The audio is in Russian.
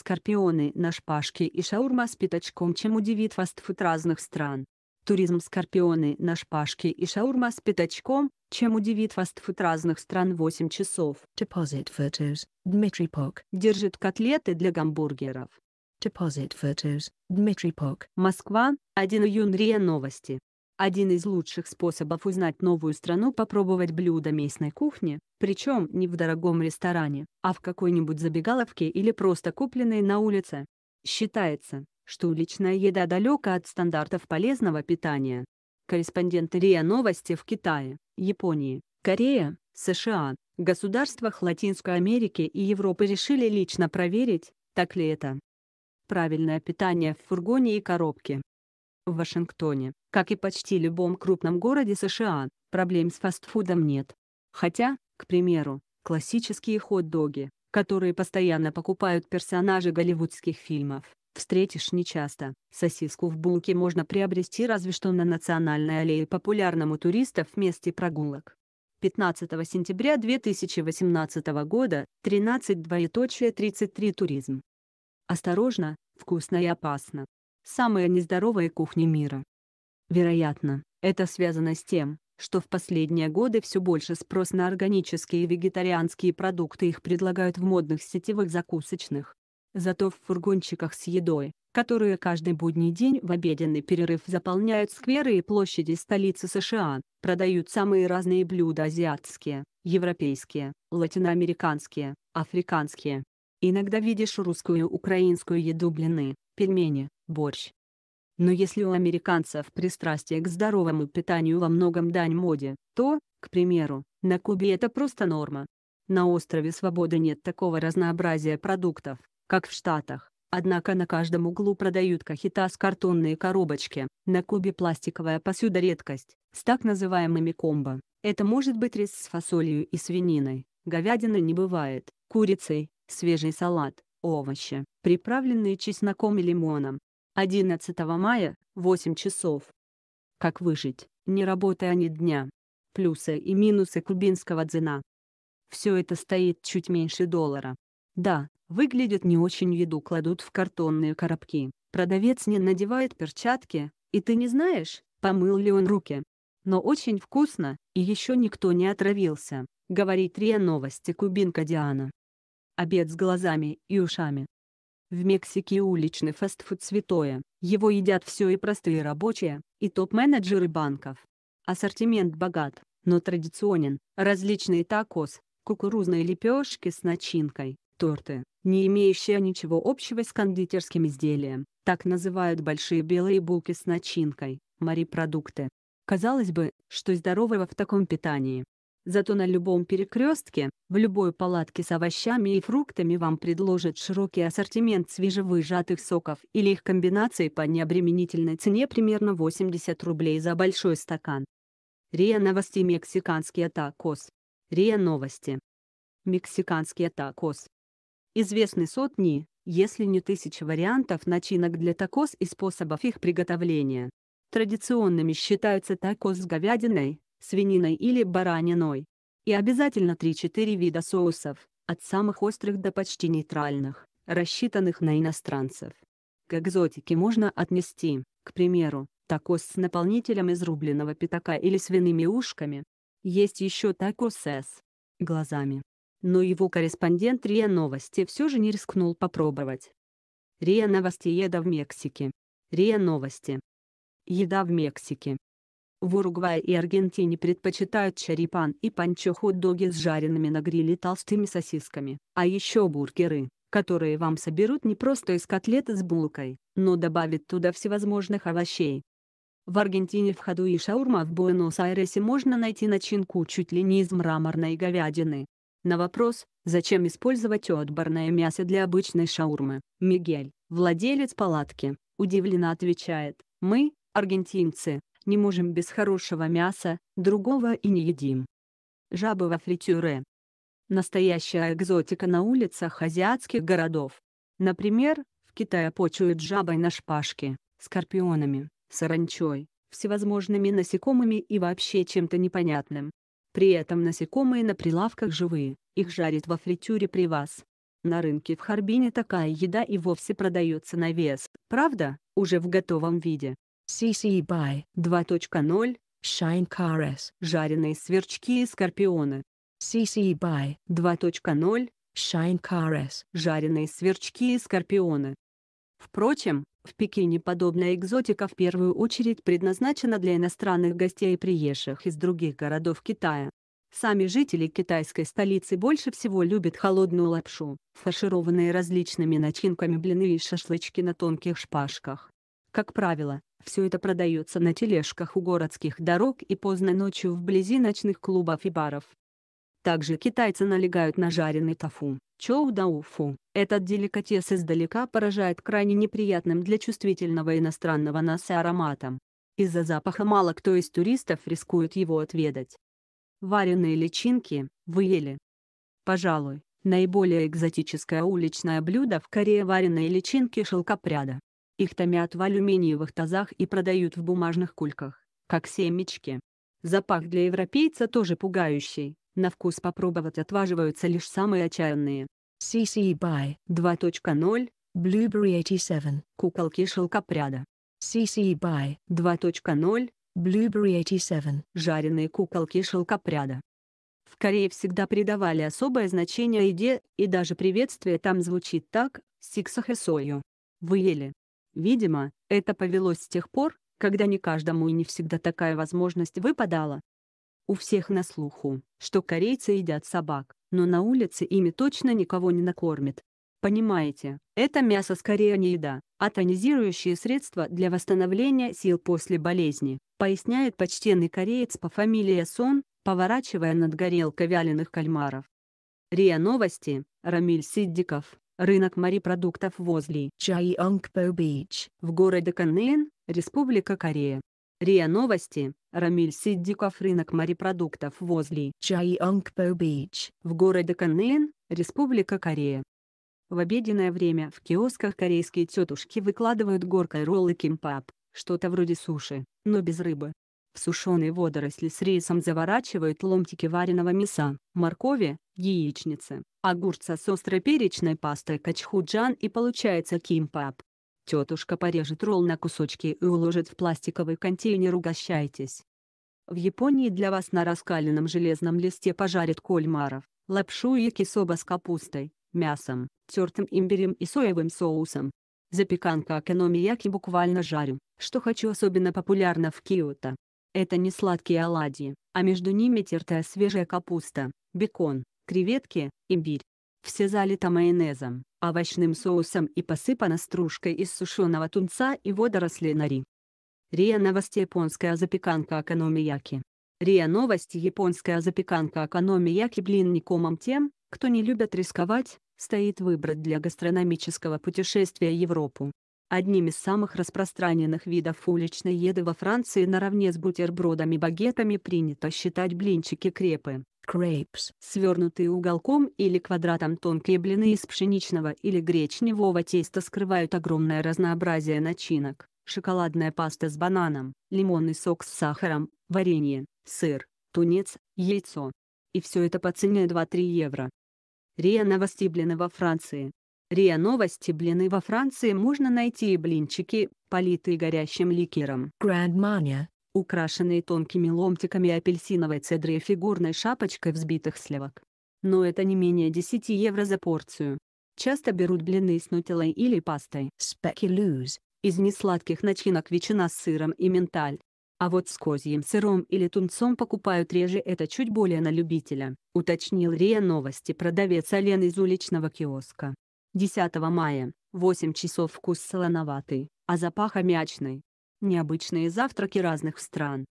скорпионы на шпажке и шаурма с пятачком, чем удивит фастфуд разных стран. Туризм скорпионы на шпажке и шаурма с пятачком, чем удивит фастфуд разных стран 8 часов. Deposit photos, Dmitry Pok. Держит котлеты для гамбургеров. Deposit photos, Dmitry Pok. Москва, 1 июня новости. Один из лучших способов узнать новую страну – попробовать блюда местной кухни, причем не в дорогом ресторане, а в какой-нибудь забегаловке или просто купленной на улице. Считается, что уличная еда далека от стандартов полезного питания. Корреспондент РИА Новости в Китае, Японии, Корее, США, государствах Латинской Америки и Европы решили лично проверить, так ли это. Правильное питание в фургоне и коробке. В Вашингтоне, как и почти любом крупном городе США, проблем с фастфудом нет. Хотя, к примеру, классические хот-доги, которые постоянно покупают персонажи голливудских фильмов, встретишь нечасто. Сосиску в булке можно приобрести разве что на Национальной аллее популярному туристов в месте прогулок. 15 сентября 2018 года, 13 туризм. Осторожно, вкусно и опасно самая нездоровая кухня мира. Вероятно, это связано с тем, что в последние годы все больше спрос на органические и вегетарианские продукты их предлагают в модных сетевых закусочных. Зато в фургончиках с едой, которые каждый будний день в обеденный перерыв заполняют скверы и площади столицы США, продают самые разные блюда азиатские, европейские, латиноамериканские, африканские, Иногда видишь русскую украинскую еду блины, пельмени, борщ. Но если у американцев пристрастие к здоровому питанию во многом дань моде, то, к примеру, на Кубе это просто норма. На острове Свободы нет такого разнообразия продуктов, как в Штатах, однако на каждом углу продают кахитас картонные коробочки, на Кубе пластиковая посуда редкость, с так называемыми комбо. Это может быть рис с фасолью и свининой, говядины не бывает, курицей, свежий салат, овощи, приправленные чесноком и лимоном. 11 мая, 8 часов. Как выжить, не работая ни дня. Плюсы и минусы кубинского дзена. Все это стоит чуть меньше доллара. Да, выглядит не очень еду кладут в картонные коробки. Продавец не надевает перчатки, и ты не знаешь, помыл ли он руки. Но очень вкусно, и еще никто не отравился, говорит РИА Новости Кубинка Диана обед с глазами и ушами. В Мексике уличный фастфуд святое, его едят все и простые рабочие, и топ-менеджеры банков. Ассортимент богат, но традиционен, различные такос, кукурузные лепешки с начинкой, торты, не имеющие ничего общего с кондитерским изделием, так называют большие белые булки с начинкой, морепродукты. Казалось бы, что здорового в таком питании, Зато на любом перекрестке, в любой палатке с овощами и фруктами вам предложат широкий ассортимент свежевыжатых соков или их комбинаций по необременительной цене примерно 80 рублей за большой стакан. РИА Новости Мексиканские такос. РИА Новости. Мексиканские такос. Известны сотни, если не тысячи вариантов начинок для такос и способов их приготовления. Традиционными считаются такос с говядиной, свининой или бараниной. И обязательно 3-4 вида соусов, от самых острых до почти нейтральных, рассчитанных на иностранцев. К экзотике можно отнести, к примеру, такос с наполнителем из рубленого пятака или свиными ушками. Есть еще такос с глазами. Но его корреспондент РИА Новости все же не рискнул попробовать. РИА Новости Еда в Мексике. РИА Новости. Еда в Мексике. В Уругвае и Аргентине предпочитают чарипан и панчо хот-доги с жареными на гриле толстыми сосисками, а еще бургеры, которые вам соберут не просто из котлеты с булкой, но добавят туда всевозможных овощей. В Аргентине в ходу и шаурма в Буэнос-Айресе можно найти начинку чуть ли не из мраморной говядины. На вопрос, зачем использовать отборное мясо для обычной шаурмы, Мигель, владелец палатки, удивленно отвечает, мы, аргентинцы, не можем без хорошего мяса, другого и не едим. Жабы во фритюре. Настоящая экзотика на улицах азиатских городов. Например, в Китае почуют жабой на шпажке, скорпионами, саранчой, всевозможными насекомыми и вообще чем-то непонятным. При этом насекомые на прилавках живые, их жарят во фритюре при вас. На рынке в Харбине такая еда и вовсе продается на вес, правда, уже в готовом виде. CC BY 2.0 Shine Caress жареные сверчки и скорпионы. CC BY 2.0 Shine Caress жареные сверчки и скорпионы. Впрочем, в Пекине подобная экзотика в первую очередь предназначена для иностранных гостей, и приезжих из других городов Китая. Сами жители китайской столицы больше всего любят холодную лапшу, фаршированные различными начинками блины и шашлычки на тонких шпажках. Как правило, все это продается на тележках у городских дорог и поздно ночью вблизи ночных клубов и баров. Также китайцы налегают на жареный тофу, чоу-дауфу. Этот деликатес издалека поражает крайне неприятным для чувствительного иностранного носа ароматом. Из-за запаха мало кто из туристов рискует его отведать. Вареные личинки, вы ели. Пожалуй, наиболее экзотическое уличное блюдо в Корее вареные личинки шелкопряда. Их томят в алюминиевых тазах и продают в бумажных кульках, как семечки. Запах для европейца тоже пугающий, на вкус попробовать отваживаются лишь самые отчаянные. CC BY 2.0, Blueberry 87, куколки шелкопряда. CC BY 2.0, Blueberry 87, жареные куколки шелкопряда. В Корее всегда придавали особое значение еде, и даже приветствие там звучит так, сиксахэсою. Вы ели. Видимо, это повелось с тех пор, когда не каждому и не всегда такая возможность выпадала. У всех на слуху, что корейцы едят собак, но на улице ими точно никого не накормят. Понимаете, это мясо скорее не еда, а тонизирующее средство для восстановления сил после болезни, поясняет почтенный кореец по фамилии Сон, поворачивая над горелкой вяленых кальмаров. РИА Новости, Рамиль Сиддиков рынок морепродуктов возле Чайонгпо-Бич в городе Каннен, Республика Корея. РИА Новости, Рамиль Сиддиков рынок морепродуктов возле Чайонгпо-Бич в городе Каннен, Республика Корея. В обеденное время в киосках корейские тетушки выкладывают горкой роллы кимпап, что-то вроде суши, но без рыбы. В сушеные водоросли с рисом заворачивают ломтики вареного мяса, моркови, яичницы, огурца с острой перечной пастой качхуджан и получается кимпап. Тетушка порежет ролл на кусочки и уложит в пластиковый контейнер «Угощайтесь». В Японии для вас на раскаленном железном листе пожарят кольмаров, лапшу и кисоба с капустой, мясом, тертым имбирем и соевым соусом. Запеканка окономияки буквально жарю, что хочу особенно популярно в Киото. Это не сладкие оладьи, а между ними тертая свежая капуста, бекон, креветки, имбирь. Все залито майонезом, овощным соусом и посыпано стружкой из сушеного тунца и водорослей нори. РИА Новости Японская запеканка экономияки. РИА Новости Японская запеканка экономияки блин никомом тем, кто не любит рисковать, стоит выбрать для гастрономического путешествия Европу. Одним из самых распространенных видов уличной еды во Франции наравне с бутербродами-багетами принято считать блинчики-крепы, крейпс. Свернутые уголком или квадратом тонкие блины из пшеничного или гречневого теста скрывают огромное разнообразие начинок. Шоколадная паста с бананом, лимонный сок с сахаром, варенье, сыр, тунец, яйцо. И все это по цене 2-3 евро. Риа новости блины во Франции. Риа новости блины во Франции можно найти и блинчики, политые горящим ликером. Grand Mania Украшенные тонкими ломтиками апельсиновой цедры и фигурной шапочкой взбитых сливок. Но это не менее 10 евро за порцию. Часто берут блины с нутеллой или пастой спекилюз из несладких начинок ветчина с сыром и менталь. А вот с козьим сыром или тунцом покупают реже это чуть более на любителя, уточнил РИА Новости продавец Олен из уличного киоска. 10 мая, 8 часов вкус солоноватый, а запах аммиачный необычные завтраки разных стран,